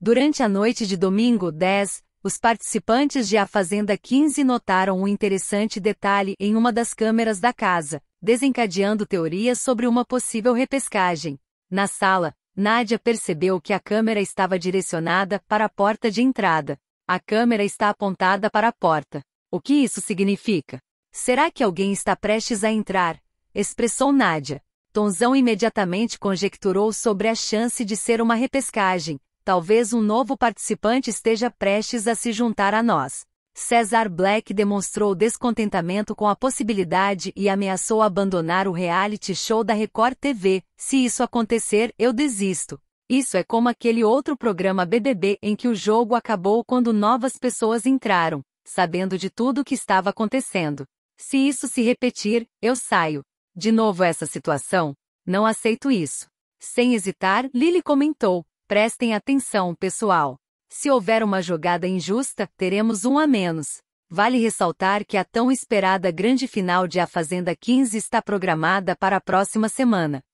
Durante a noite de domingo 10, os participantes de A Fazenda 15 notaram um interessante detalhe em uma das câmeras da casa, desencadeando teorias sobre uma possível repescagem. Na sala, Nádia percebeu que a câmera estava direcionada para a porta de entrada. A câmera está apontada para a porta. O que isso significa? Será que alguém está prestes a entrar? expressou Nádia. Tonzão imediatamente conjecturou sobre a chance de ser uma repescagem, Talvez um novo participante esteja prestes a se juntar a nós. Cesar Black demonstrou descontentamento com a possibilidade e ameaçou abandonar o reality show da Record TV. Se isso acontecer, eu desisto. Isso é como aquele outro programa BBB em que o jogo acabou quando novas pessoas entraram, sabendo de tudo o que estava acontecendo. Se isso se repetir, eu saio. De novo essa situação? Não aceito isso. Sem hesitar, Lily comentou: Prestem atenção, pessoal. Se houver uma jogada injusta, teremos um a menos. Vale ressaltar que a tão esperada grande final de A Fazenda 15 está programada para a próxima semana.